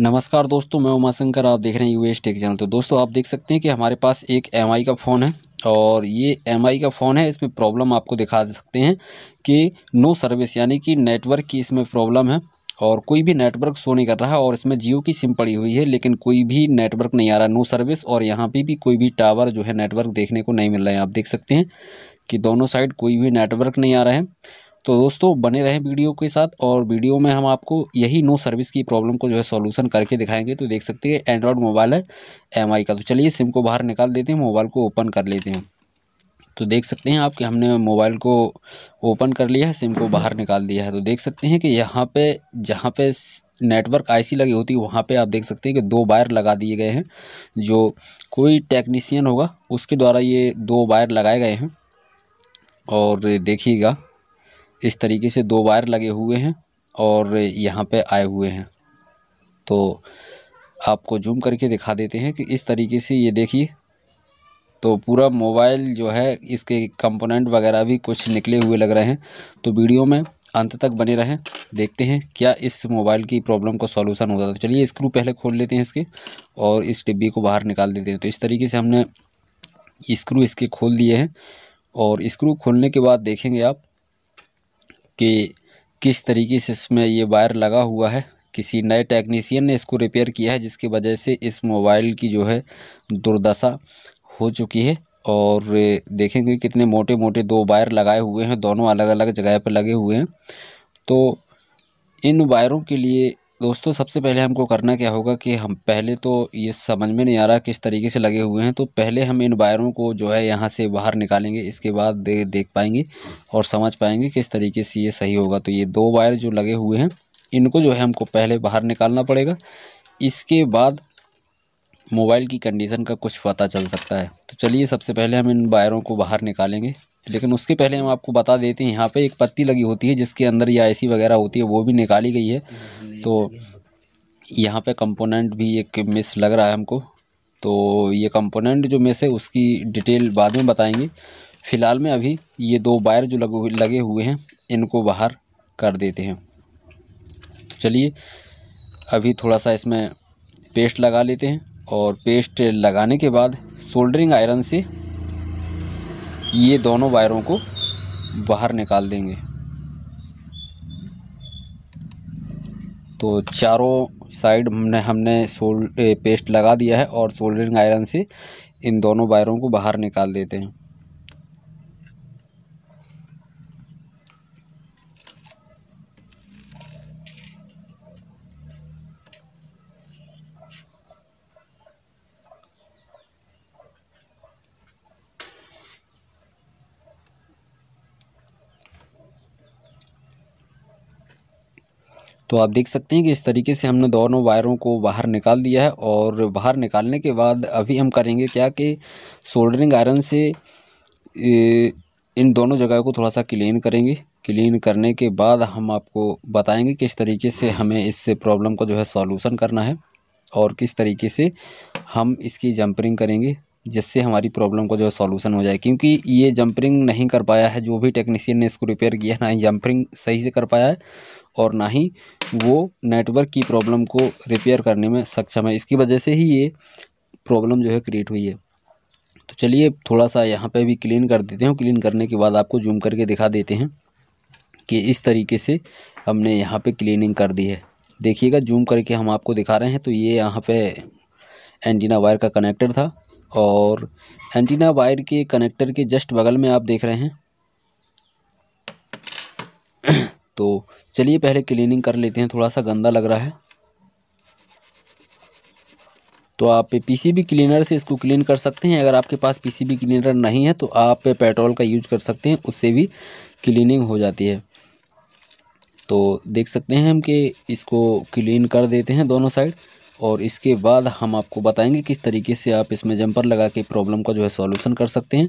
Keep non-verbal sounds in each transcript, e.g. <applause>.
नमस्कार दोस्तों मैं उमा शंकर आप देख रहे हैं यू एस टेक चैनल तो दोस्तों आप देख सकते हैं कि हमारे पास एक एम का फ़ोन है और ये एम का फ़ोन है इसमें प्रॉब्लम आपको दिखा सकते हैं कि नो सर्विस यानी कि नेटवर्क की इसमें प्रॉब्लम है और कोई भी नेटवर्क शो नहीं कर रहा है और इसमें जियो की सिम पड़ी हुई है लेकिन कोई भी नेटवर्क नहीं आ रहा नो सर्विस और यहाँ पर भी कोई भी टावर जो है नेटवर्क देखने को नहीं मिल रहा है आप देख सकते हैं कि दोनों साइड कोई भी नेटवर्क नहीं आ रहा है तो दोस्तों बने रहें वीडियो के साथ और वीडियो में हम आपको यही नो सर्विस की प्रॉब्लम को जो है सॉल्यूशन करके दिखाएंगे तो देख सकते हैं एंड्रॉयड मोबाइल है एम का तो चलिए सिम को बाहर निकाल देते हैं मोबाइल को ओपन कर लेते हैं तो देख सकते हैं आप कि हमने मोबाइल को ओपन कर लिया है सिम को बाहर निकाल दिया है तो देख सकते हैं कि यहाँ पे जहाँ पे नेटवर्क आईसी लगी होती है वहाँ पे आप देख सकते हैं कि दो वायर लगा दिए गए हैं जो कोई टेक्नीसियन होगा उसके द्वारा ये दो वायर लगाए गए हैं और देखिएगा इस तरीके से दो वायर लगे हुए हैं और यहाँ पे आए हुए हैं तो आपको जूम करके दिखा देते हैं कि इस तरीके से ये देखिए तो पूरा मोबाइल जो है इसके कंपोनेंट वगैरह भी कुछ निकले हुए लग रहे हैं तो वीडियो में अंत तक बने रहें देखते हैं क्या इस मोबाइल की प्रॉब्लम का सॉल्यूशन होता है तो चलिए स्क्रू पहले खोल लेते हैं इसके और इस डिब्बी को बाहर निकाल देते हैं तो इस तरीके से हमने स्क्रू इसके खोल दिए हैं और स्क्रू खोलने के बाद देखेंगे आप कि किस तरीके से इसमें ये वायर लगा हुआ है किसी नए टेक्नीसियन ने इसको रिपेयर किया है जिसकी वजह से इस मोबाइल की जो है दुर्दशा हो चुकी है और देखेंगे कितने मोटे मोटे दो वायर लगाए हुए हैं दोनों अलग अलग जगह पर लगे हुए हैं तो इन वायरों के लिए दोस्तों सबसे पहले हमको करना क्या होगा कि हम पहले तो ये समझ में नहीं आ रहा किस तरीके से लगे हुए हैं तो पहले हम इन वायरों को जो है यहाँ से बाहर निकालेंगे इसके बाद दे, देख पाएंगे और समझ पाएंगे किस तरीके से ये सही होगा तो ये दो वायर जो लगे हुए हैं इनको जो है हमको पहले बाहर निकालना पड़ेगा इसके बाद मोबाइल की कंडीशन का कुछ पता चल सकता है तो चलिए सबसे पहले हम इन वायरों को बाहर निकालेंगे लेकिन उसके पहले हम आपको बता देते हैं यहाँ पे एक पत्ती लगी होती है जिसके अंदर ये आईसी वगैरह होती है वो भी निकाली गई है तो यहाँ पे कंपोनेंट भी एक मिस लग रहा है हमको तो ये कंपोनेंट जो मिस है उसकी डिटेल बाद में बताएंगे फ़िलहाल में अभी ये दो वायर जो लगे हुए हैं इनको बाहर कर देते हैं तो चलिए अभी थोड़ा सा इसमें पेस्ट लगा लेते हैं और पेस्ट लगाने के बाद सोल्डरिंग आयरन से ये दोनों वायरों को बाहर निकाल देंगे तो चारों साइड हमने हमने सोल पेस्ट लगा दिया है और सोल्डरिंग आयरन से इन दोनों वायरों को बाहर निकाल देते हैं तो आप देख सकते हैं कि इस तरीके से हमने दोनों वायरों को बाहर निकाल दिया है और बाहर निकालने के बाद अभी हम करेंगे क्या कि सोल्डरिंग आयरन से इन दोनों जगह को थोड़ा सा क्लीन करेंगे क्लीन करने के बाद हम आपको बताएंगे किस तरीके से हमें इस प्रॉब्लम का जो है सॉल्यूशन करना है और किस तरीके से हम इसकी जंपरिंग करेंगे जिससे हमारी प्रॉब्लम का जो है सॉल्यूशन हो जाए क्योंकि ये जंपरिंग नहीं कर पाया है जो भी टेक्नीशियन ने इसको रिपेयर किया है ना ही जंपरिंग सही से कर पाया है और ना ही वो नेटवर्क की प्रॉब्लम को रिपेयर करने में सक्षम है इसकी वजह से ही ये प्रॉब्लम जो है क्रिएट हुई है तो चलिए थोड़ा सा यहाँ पे भी क्लीन कर देते हैं क्लीन करने के बाद आपको जूम करके दिखा देते हैं कि इस तरीके से हमने यहाँ पे क्लीनिंग कर दी है देखिएगा जूम करके हम आपको दिखा रहे हैं तो ये यहाँ पे एंटीना वायर का कनेक्टर था और एंटीना वायर के कनेक्टर के जस्ट बगल में आप देख रहे हैं <coughs> तो चलिए पहले क्लीनिंग कर लेते हैं थोड़ा सा गंदा लग रहा है तो आप पीसीबी क्लीनर से इसको क्लीन कर सकते हैं अगर आपके पास पीसीबी क्लीनर नहीं है तो आप पेट्रोल का यूज कर सकते हैं उससे भी क्लीनिंग हो जाती है तो देख सकते हैं हम कि इसको क्लीन कर देते हैं दोनों साइड और इसके बाद हम आपको बताएंगे किस तरीके से आप इसमें जंपर लगा के प्रॉब्लम का जो है सॉल्यूशन कर सकते हैं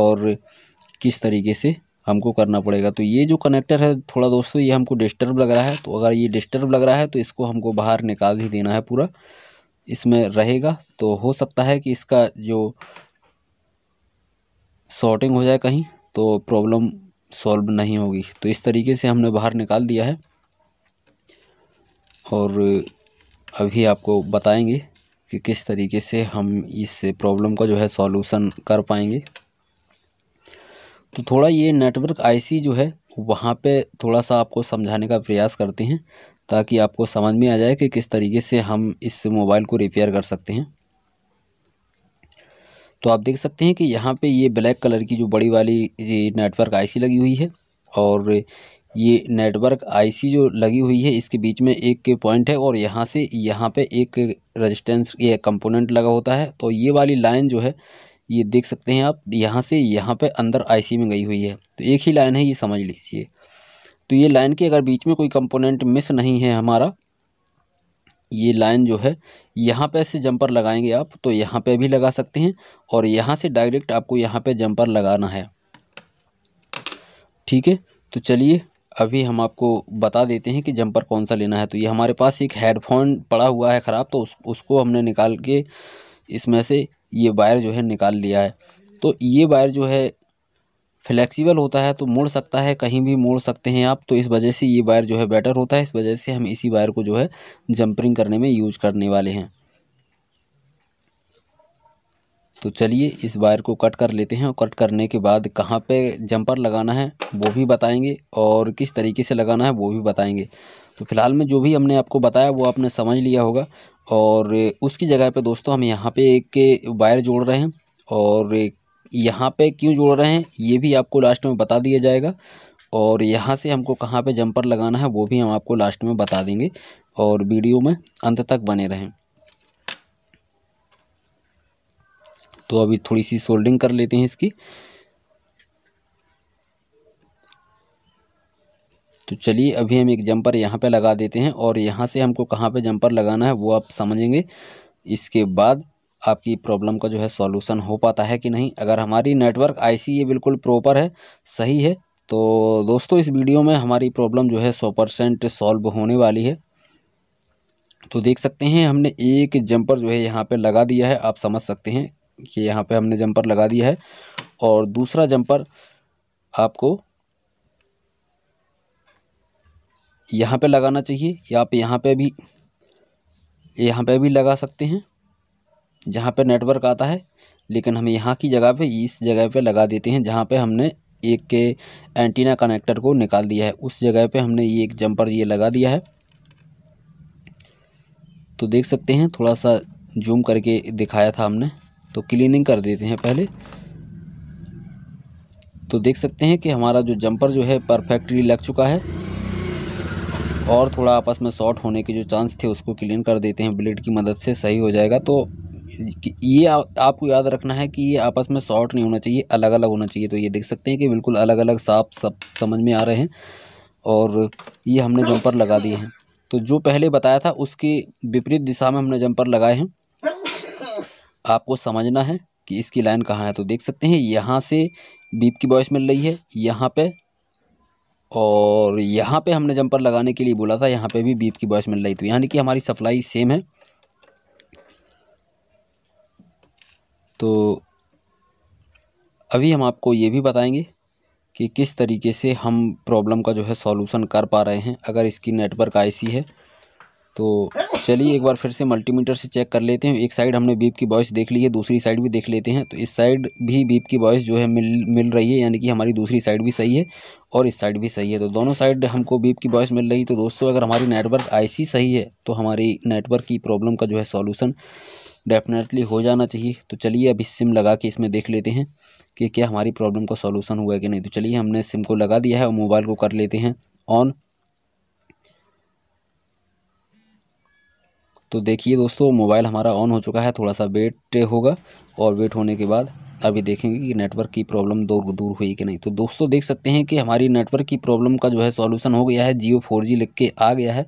और किस तरीके से हमको करना पड़ेगा तो ये जो कनेक्टर है थोड़ा दोस्तों ये हमको डिस्टर्ब लग रहा है तो अगर ये डिस्टर्ब लग रहा है तो इसको हमको बाहर निकाल ही देना है पूरा इसमें रहेगा तो हो सकता है कि इसका जो शॉर्टिंग हो जाए कहीं तो प्रॉब्लम सॉल्व नहीं होगी तो इस तरीके से हमने बाहर निकाल दिया है और अभी आपको बताएंगे कि किस तरीके से हम इस प्रॉब्लम का जो है सॉल्यूशन कर पाएंगे तो थोड़ा ये नेटवर्क आईसी जो है वहाँ पे थोड़ा सा आपको समझाने का प्रयास करते हैं ताकि आपको समझ में आ जाए कि किस तरीके से हम इस मोबाइल को रिपेयर कर सकते हैं तो आप देख सकते हैं कि यहाँ पे ये ब्लैक कलर की जो बड़ी वाली ये नेटवर्क आईसी लगी हुई है और ये नेटवर्क आईसी जो लगी हुई है इसके बीच में एक पॉइंट है और यहाँ से यहाँ पे एक रेजिस्टेंस ये कंपोनेंट लगा होता है तो ये वाली लाइन जो है ये देख सकते हैं आप यहाँ से यहाँ पे अंदर आईसी में गई हुई है तो एक ही लाइन है ये समझ लीजिए तो ये लाइन के अगर बीच में कोई कंपोनेंट मिस नहीं है हमारा ये लाइन जो है यहाँ पे ऐसे जंपर लगाएंगे आप तो यहाँ पे भी लगा सकते हैं और यहाँ से डायरेक्ट आपको यहाँ पे जंपर लगाना है ठीक है तो चलिए अभी हम आपको बता देते हैं कि जंपर कौन सा लेना है तो ये हमारे पास एक हेडफोन पड़ा हुआ है ख़राब तो उस, उसको हमने निकाल के इसमें से ये वायर जो है निकाल लिया है तो ये वायर जो है फ्लेक्सिबल होता है तो मोड़ सकता है कहीं भी मोड़ सकते हैं आप तो इस वजह से ये वायर जो है बेटर होता है इस वजह से हम इसी वायर को जो है जंपरिंग करने में यूज करने वाले हैं तो चलिए इस वायर को कट कर लेते हैं और कट करने के बाद कहाँ पे जंपर लगाना है वो भी बताएंगे और किस तरीके से लगाना है वो भी बताएंगे तो फिलहाल में जो भी हमने आपको बताया वो आपने समझ लिया होगा और उसकी जगह पे दोस्तों हम यहाँ पे एक वायर जोड़ रहे हैं और यहाँ पे क्यों जोड़ रहे हैं ये भी आपको लास्ट में बता दिया जाएगा और यहाँ से हमको कहाँ पे जंपर लगाना है वो भी हम आपको लास्ट में बता देंगे और वीडियो में अंत तक बने रहें तो अभी थोड़ी सी सोल्डिंग कर लेते हैं इसकी चलिए अभी हम एक जंपर यहाँ पे लगा देते हैं और यहाँ से हमको कहाँ पे जंपर लगाना है वो आप समझेंगे इसके बाद आपकी प्रॉब्लम का जो है सॉल्यूशन हो पाता है कि नहीं अगर हमारी नेटवर्क आईसी ये बिल्कुल प्रॉपर है सही है तो दोस्तों इस वीडियो में हमारी प्रॉब्लम जो है सौ परसेंट सॉल्व होने वाली है तो देख सकते हैं हमने एक जंपर जो है यहाँ पर लगा दिया है आप समझ सकते हैं कि यहाँ पर हमने जंपर लगा दिया है और दूसरा जंपर आपको यहाँ पे लगाना चाहिए या आप यहाँ पे भी यहाँ पे भी लगा सकते हैं जहाँ पे नेटवर्क आता है लेकिन हम यहाँ की जगह पे इस जगह पे लगा देते हैं जहाँ पे हमने एक के एंटीना कनेक्टर को निकाल दिया है उस जगह पे हमने ये एक जंपर ये लगा दिया है तो देख सकते हैं थोड़ा सा जूम करके दिखाया था हमने तो क्लीनिंग कर देते हैं पहले तो देख सकते हैं कि हमारा जो जंपर जो है परफेक्टली लग चुका है और थोड़ा आपस में शॉर्ट होने के जो चांस थे उसको क्लीन कर देते हैं ब्लेड की मदद से सही हो जाएगा तो ये आ, आपको याद रखना है कि ये आपस में शॉर्ट नहीं होना चाहिए अलग अलग होना चाहिए तो ये देख सकते हैं कि बिल्कुल अलग अलग साफ सब समझ में आ रहे हैं और ये हमने जंपर लगा दिए हैं तो जो पहले बताया था उसके विपरीत दिशा में हमने जंपर लगाए हैं आपको समझना है कि इसकी लाइन कहाँ है तो देख सकते हैं यहाँ से बीप की वॉइस मिल रही है यहाँ पर और यहाँ पे हमने जंपर लगाने के लिए बोला था यहाँ पे भी बीप की बॉयस मिल रही थी यानी कि हमारी सप्लाई सेम है तो अभी हम आपको ये भी बताएंगे कि किस तरीके से हम प्रॉब्लम का जो है सॉल्यूशन कर पा रहे हैं अगर इसकी नेटवर्क आईसी है तो चलिए एक बार फिर से मल्टीमीटर से चेक कर लेते हैं एक साइड हमने बीप की वॉइस देख ली है दूसरी साइड भी देख लेते हैं तो इस साइड भी बीप की वॉइस जो है मिल मिल रही है यानी कि हमारी दूसरी साइड भी सही है और इस साइड भी सही है तो दोनों साइड हमको बीप की वॉइस मिल रही तो दोस्तों अगर हमारी नेटवर्क आई सही है तो हमारी नेटवर्क की प्रॉब्लम का जो है सॉल्यूशन डेफिनेटली हो जाना चाहिए तो चलिए अभी सिम लगा के इसमें देख लेते हैं कि क्या हमारी प्रॉब्लम का सॉल्यूशन हुआ है कि नहीं तो चलिए हमने सिम को लगा दिया है और मोबाइल को कर लेते हैं ऑन तो देखिए दोस्तों मोबाइल हमारा ऑन हो चुका है थोड़ा सा वेट होगा और वेट होने के बाद अभी देखेंगे कि नेटवर्क की प्रॉब्लम दूर दूर हुई कि नहीं तो दोस्तों देख सकते हैं कि हमारी नेटवर्क की प्रॉब्लम का जो है सॉल्यूशन हो गया है जियो फोर जी लिख के आ गया है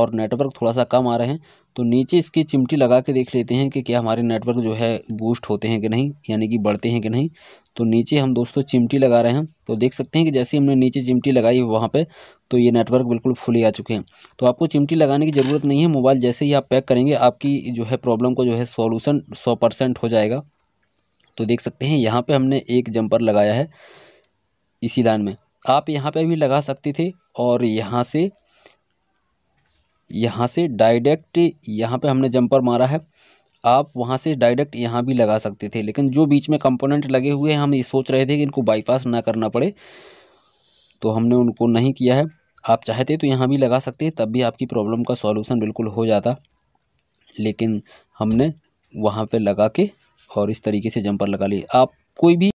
और नेटवर्क थोड़ा सा कम आ रहे हैं तो नीचे इसकी चिमटी लगा के देख लेते हैं कि क्या हमारे नेटवर्क जो है बूस्ट होते हैं कि नहीं यानी कि बढ़ते हैं कि नहीं तो नीचे हम दोस्तों चिमटी लगा रहे हैं तो देख सकते हैं कि जैसे हमने नीचे चिमटी लगाई वहाँ पे तो ये नेटवर्क बिल्कुल फुली आ चुके हैं तो आपको चिमटी लगाने की ज़रूरत नहीं है मोबाइल जैसे ही आप पैक करेंगे आपकी जो है प्रॉब्लम को जो है सॉल्यूशन सौ परसेंट हो जाएगा तो देख सकते हैं यहाँ पे हमने एक जंपर लगाया है इसी लाइन में आप यहाँ पे भी लगा सकते थे और यहाँ से यहाँ से डायरेक्ट यहाँ पर हमने जंपर मारा है आप वहाँ से डायरेक्ट यहाँ भी लगा सकते थे लेकिन जो बीच में कंपोनेंट लगे हुए हैं हम ये सोच रहे थे कि इनको बाईपास ना करना पड़े तो हमने उनको नहीं किया है आप चाहते तो यहाँ भी लगा सकते तब भी आपकी प्रॉब्लम का सॉल्यूशन बिल्कुल हो जाता लेकिन हमने वहाँ पे लगा के और इस तरीके से जंपर लगा लिए आप कोई भी